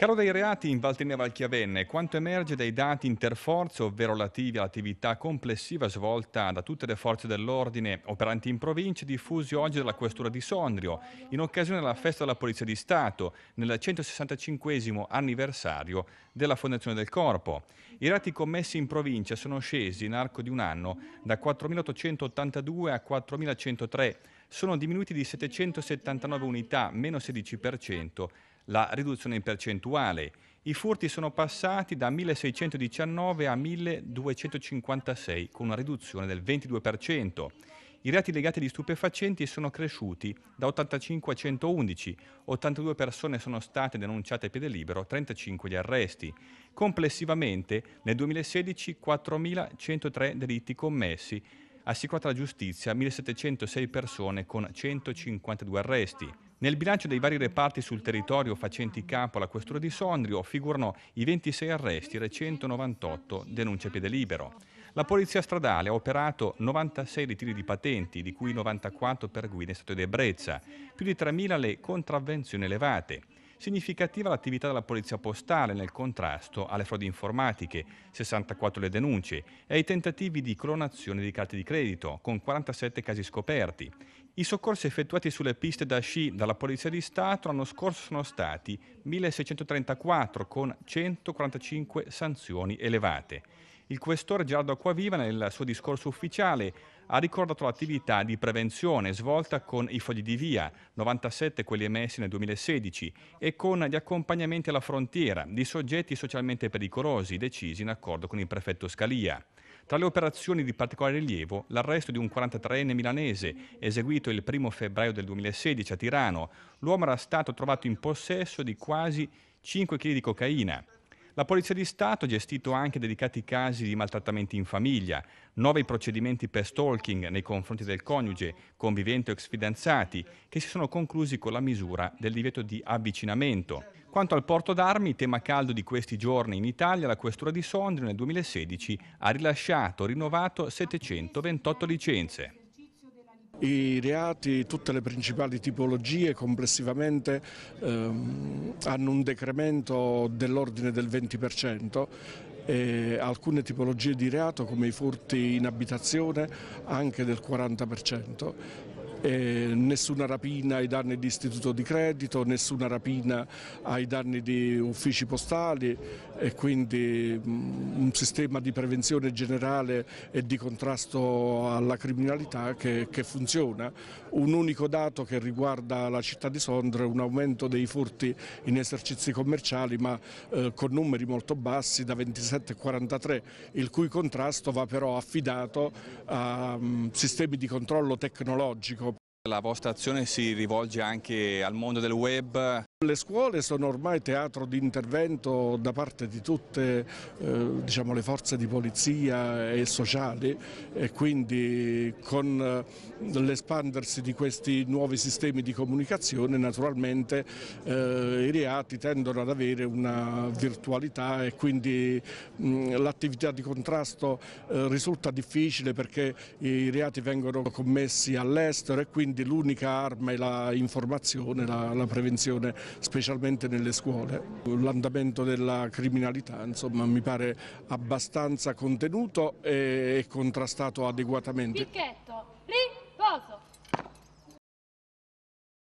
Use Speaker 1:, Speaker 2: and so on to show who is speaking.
Speaker 1: Calo dei reati in Valtenera al Chiavenne, quanto emerge dai dati interforze, ovvero relativi all'attività complessiva svolta da tutte le forze dell'ordine operanti in provincia, diffusi oggi dalla Questura di Sondrio, in occasione della festa della Polizia di Stato, nel 165 anniversario della fondazione del corpo. I reati commessi in provincia sono scesi in arco di un anno da 4.882 a 4.103 sono diminuiti di 779 unità, meno 16%, la riduzione in percentuale. I furti sono passati da 1619 a 1256, con una riduzione del 22%. I reati legati agli stupefacenti sono cresciuti da 85 a 111, 82 persone sono state denunciate a piede libero, 35 gli arresti. Complessivamente nel 2016 4.103 delitti commessi, assicurata alla giustizia 1.706 persone con 152 arresti. Nel bilancio dei vari reparti sul territorio facenti capo alla questura di Sondrio figurano i 26 arresti e le 198 denunce a piede libero. La Polizia Stradale ha operato 96 ritiri di patenti, di cui 94 per guida in stato di ebbrezza, più di 3.000 le contravvenzioni elevate. Significativa l'attività della Polizia Postale nel contrasto alle frodi informatiche, 64 le denunce, e ai tentativi di clonazione di carte di credito, con 47 casi scoperti. I soccorsi effettuati sulle piste da sci dalla Polizia di Stato l'anno scorso sono stati 1634 con 145 sanzioni elevate. Il questore Gerardo Acquaviva nel suo discorso ufficiale ha ricordato l'attività di prevenzione svolta con i fogli di via, 97 quelli emessi nel 2016, e con gli accompagnamenti alla frontiera di soggetti socialmente pericolosi decisi in accordo con il prefetto Scalia. Tra le operazioni di particolare rilievo, l'arresto di un 43enne milanese eseguito il 1 febbraio del 2016 a Tirano. L'uomo era stato trovato in possesso di quasi 5 kg di cocaina. La Polizia di Stato ha gestito anche delicati casi di maltrattamenti in famiglia, nuovi procedimenti per stalking nei confronti del coniuge, convivente o ex fidanzati, che si sono conclusi con la misura del divieto di avvicinamento. Quanto al porto d'armi, tema caldo di questi giorni in Italia, la Questura di Sondrio nel 2016 ha rilasciato, rinnovato 728 licenze.
Speaker 2: I reati, tutte le principali tipologie complessivamente ehm, hanno un decremento dell'ordine del 20%. E alcune tipologie di reato come i furti in abitazione anche del 40%. Eh, nessuna rapina ai danni di istituto di credito, nessuna rapina ai danni di uffici postali e quindi mh, mm, un sistema di prevenzione generale e di contrasto alla criminalità che, che, funziona. Un unico dato che riguarda la città di Sondra è un aumento dei furti in esercizi commerciali ma eh, con numeri molto bassi da 27 a 43 il cui contrasto va però affidato a mh, mm, sistemi di controllo tecnologico
Speaker 1: la vostra azione si rivolge anche al mondo del web. Le scuole
Speaker 2: sono ormai teatro di intervento da parte di tutte eh, diciamo, le forze di polizia e sociali e quindi con eh, l'espandersi di questi nuovi sistemi di comunicazione naturalmente eh, i reati tendono ad avere una virtualità e quindi l'attività di contrasto eh, risulta difficile perché i reati vengono commessi all'estero e quindi quindi l'unica arma è l'informazione, la, la, la, prevenzione specialmente nelle scuole. L'andamento della criminalità insomma, mi pare abbastanza contenuto e, contrastato adeguatamente.
Speaker 1: Picchetto, riposo.